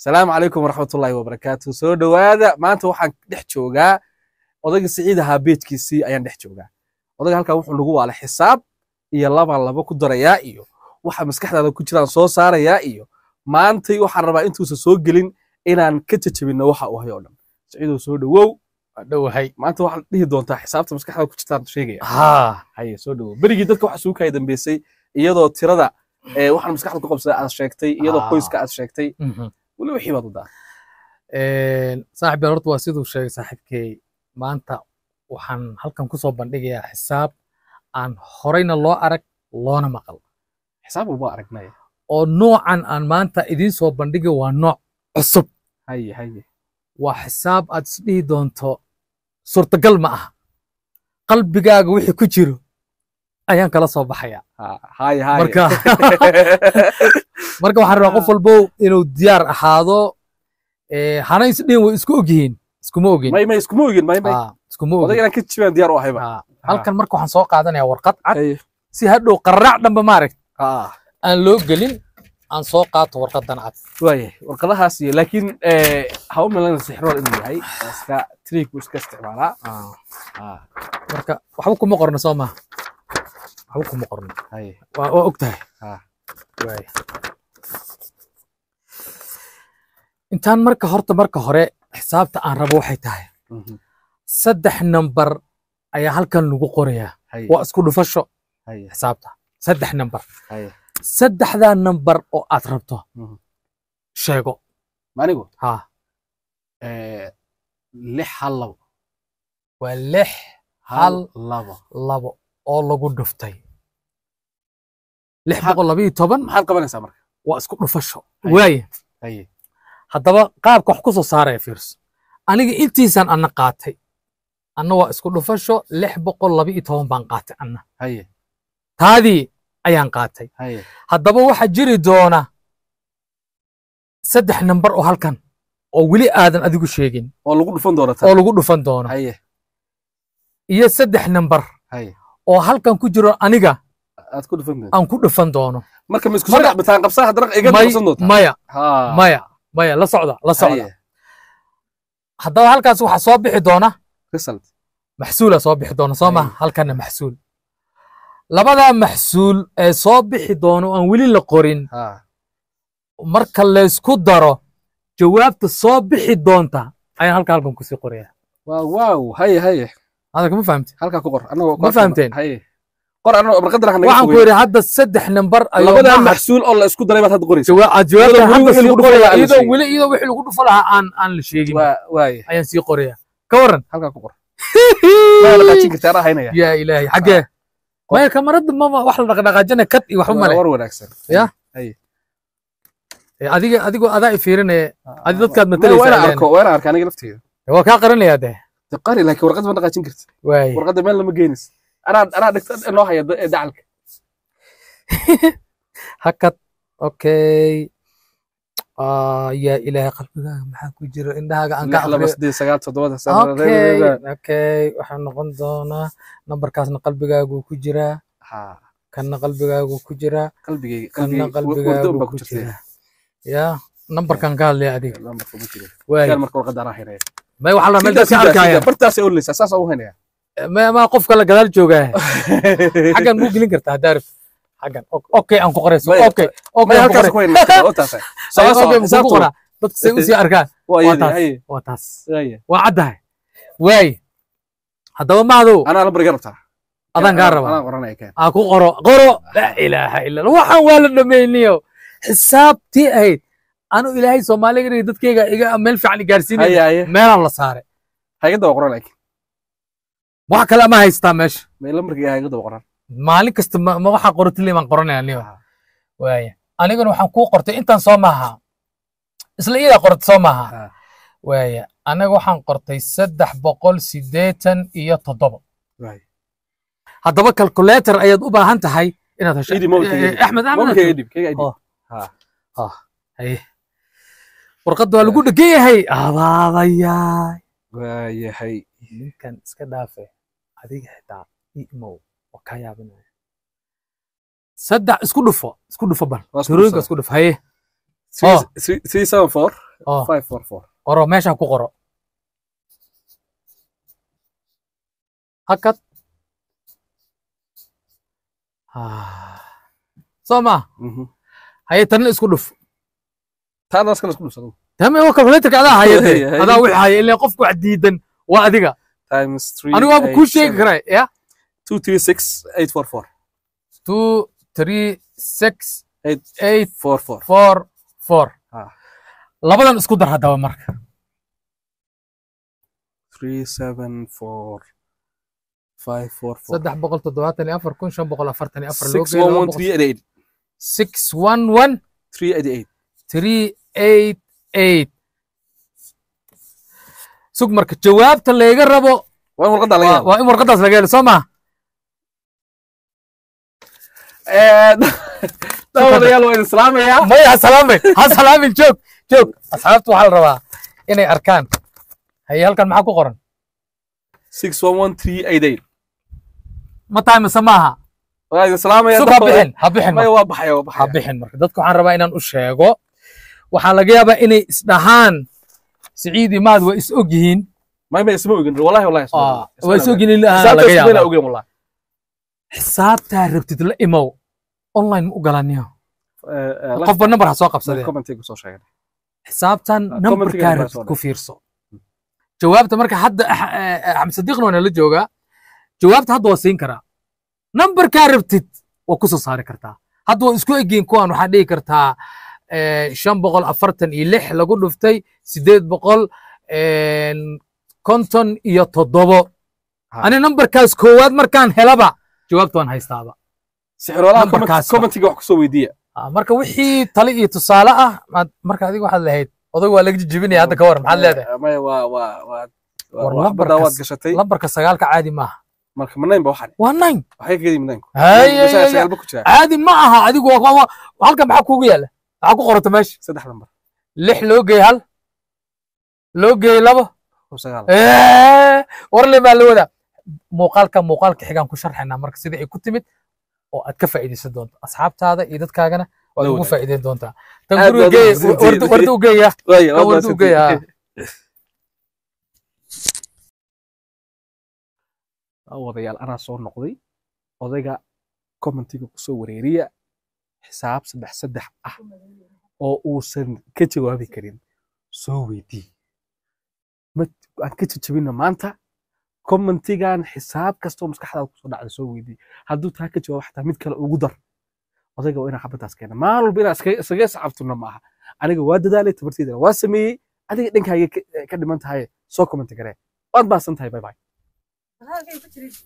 asalaamu calaykum waraxmatullaahi wabarakaatu soo dhowaada maanta waxaan dhex joogaa odayga siciid ahaa beejkiisii ayaan dhex joogaa odayga halkan wuxuu nagu waala xisaab iyo labaan laba ku darayaa iyo waxa maskaxdaada ku jiraan soo saarayaa iyo maantay waxaan rabaa intuusan soo gelin inaan ka jajabinno waxa uu hayo dhan siciidow soo dhowow dhowahay maanta waxaad dhihi doontaa xisaabta maskaxdaada ku jirtaan sheegaya haye soo dhowow berigii dadka waxa sugu kaya dambeysay iyadoo tirada waxaan maskaxda ku qabsaday aad sheegtay iyadoo qoyska aad sheegtay mhm weli wixii baad u daa saaxib yar horta waa siduu sheegay saaxiibkey maanta waxaan halkan kusoo bandhigayaa xisaab aan horeyna loo arag loona maqal xisaab walba aragnaya oo noocan aan maanta idiin soo bandhiga waa nooc cusub haye haye waa xisaab aad isdhihi doonto suurtagal ma aha qalbigaaga wixii ku jiro ayaan kala soo baxaya marka waxaan rabaa qof walbow inuu diyaar ahaado eh, hana isdhin way isku ogyihiin iskuma ogin marka waxaan soo qaadanaya warqad cad si hadhow qaraac dhanba maaragt aan loo gelin aan soo qaato warqadan cad waaya warqadahaas iyo laakiin eh, ha u milan sixrool inuu yahay iska triig buu iska isticmaalaa marka waxba kuma qorna soo maaha waxba kuma qorno waa ogtahay intaan marka horta marka hore xisaabta aan rabo waxay tahay mhm. saddex nambar ayaa halkan lagu qorayaa waa isku dhufasho xisaabta saddex nambar saddexdaa nambar oo aad rabto mhm. sheego manigo ha eh, lix hal labo waa lix hal labo labo oo lagu dhuftay maxaad qabanaysaa dhufasho waaya haddaba qaabka wax ku soo saaraya fiirso aniga intiisaan ana qaatay anna waa isku dhufasho lix boqol laba iyo toban baan qaatay anna taadii ayaan qaatay haddaba waxaa jiri doona saddex nambar oo halkan oo weli aadan adigu sheegin oo lagu dhufan doona iyo saddex nambar oo halkan ku jiro aniga aan ku dhufan doono maya maya la socda la socda haddaba halkaas waxaa soo bixi doona maxsuula soo bixi doona soo maha halkanna maxsuul labadaa maxsuul ee soo bixi doono aan weli la qorin marka laysku daro jawaabta soo bixi doonta ayaan halka halkan kusii qoraya hadalka ma fahamti halka ku qor anagu ma fahamteen waxaan ku yiri hadda saddex number ayo wixii lagu dhufo lahaa aan aan la sheegin ayaan sii qoraya ka waran halka ilaahay xagee maya kamarada mama wax la dhaqdhaqaajina kad iyo waxba male ya adiga adigoo adaa i fiirinaya adi dadkaad matalaysaa waa kaa qaranaya dee qari laakiin warqad ma dhaqaajin kartid warqadda meel lama geynays anaa anaa dhigta inoo haya dacalka hakad okay ah, yaa ilaahay qalbigaaga maxaa ku jira indhahaaga aan kaakay waxaa noqon doonaa nambarkaasna qalbigaaguu ku jiraa kanna qalbigaagu ku jiraa kanna qalbigaagu ku jiraa yaa nambarkan ka hadlaya adiga may waxaa la meel dadka eh, gadaal joogaa xaggan muu gelin kartaa daarif xaggan okay aan ku qorayso okay okay aan ku qorayso saas okay muxuu qora dadka say u sii arkaan waa taas waa taas waa caddahay waay haddaba maadu anaa lambar iga rabtaa adaan kaa raba aan ku qoro qoro laa ilaaha illa waxaan waa la dhammayniyo xisaabtii ahayd anu ilaahay soomaaliga in dadkayga iga meel fiican gaarsiinaya meelaan la saare wax kale ama haystaa meesha maalin kasta ma waxa qoratilee baan qoranaya aniga waaya anigana waxaan kuu qortay intaan soo maaha isla iyadaa qortay soo maaha waaya anaga waxaan qortay saddex boqol siddeetan iyo toddoba haddaba calculator ayaad u baahan tahay inaad hesho eh, eh, axmed axmed warqad waa lagu dhegan yahay abaadayaa waayahay ninkan iska dhaafe adiga xitaa imow waa kaa yaabinaya saddex isku dhufo isku dhufo ban turooyinka isku dhufo haye qoro oh. oh. meesha ku qoro hakad ah. soo ma mhm. haye tanna isku dhuf taana iska isku wax diidan waa adiga times 3 sheegi karaa ya 236844 236844 ah. labadan isku dar haddaba marka saddex boqol toddobaatan iyo afar kun shan boqol afartan iyo afar sug marka jawaabta layga rabo waa in warqadaas laga helo soo maha hasalaamin joog joog asxaabta waxaa la rabaa inay arkaan haye halkan maxaa ku qoran ma tahay maaha ha bixin ha bixin marka dadka waxaan rabaa inaan u sheego waxaa laga yaabaa inay isdhahaan siciidi maad waa is og yihiin ah, xisaabtaa rabtid la imow online ma u galaniyo eh, eh, qofba nambar ha soo qabsadee xisaabtan ah, nambarkaa rabtid ku fiirso jawaabta marka hadda eh, axmed waana la joogaa jawaabta hadda waa siin karaa nambarkaa rabtid waa ku soo saari kartaa hadda waa isku egyihiin kuwan waxaa dhihi kartaa shan boqol afartan iyo lix lagu dhuftay sideed boqol konton iyo toddobo ani namberkaas koowaad markaan helaba jawaabta haystaaba marka wixii tali iyo tusaale ah marka adiga waxaad lahayd odag waa laga jijibinaya hadda ka war maxaad leedahay nambarka sagaalka caadi maaha waa nine caadi ma aha adigu halka maxaa kuugu yaala maxaa ku qoranta meesha saddex nambar lix loo geey hal loo geey labo warle baa la wadaa muuqaalka muuqaalka xigaan ku sharxaynaa marka sida ay ku timid oo aad ka faa'iidaysan doonto asxaabtaada iyo dadkaagana waad ugu faa'iidayn doontaa tan ugeeya tan ugeeya wadayaal anaa soo noqday odayga commentiga kusoo wareeriya xisaab saddex saddex ah oo uusan ka jawaabi karin soo weydii aan ka jajabino maanta commentigan xisaab kastoo maskaxdaada kusoo dhacda soo weydii hadduu taa ka jawaabo xataa mid kale ugu dar odayga waa inaan xabaddaas keena maalin walba inaan iskaga sacabtuna maaha aniga waa dadaalay tabarteydana waa sameeyey adiga dhankaaga ka dhiman tahaye soo commenti garee waad mahadsan tahay bye bye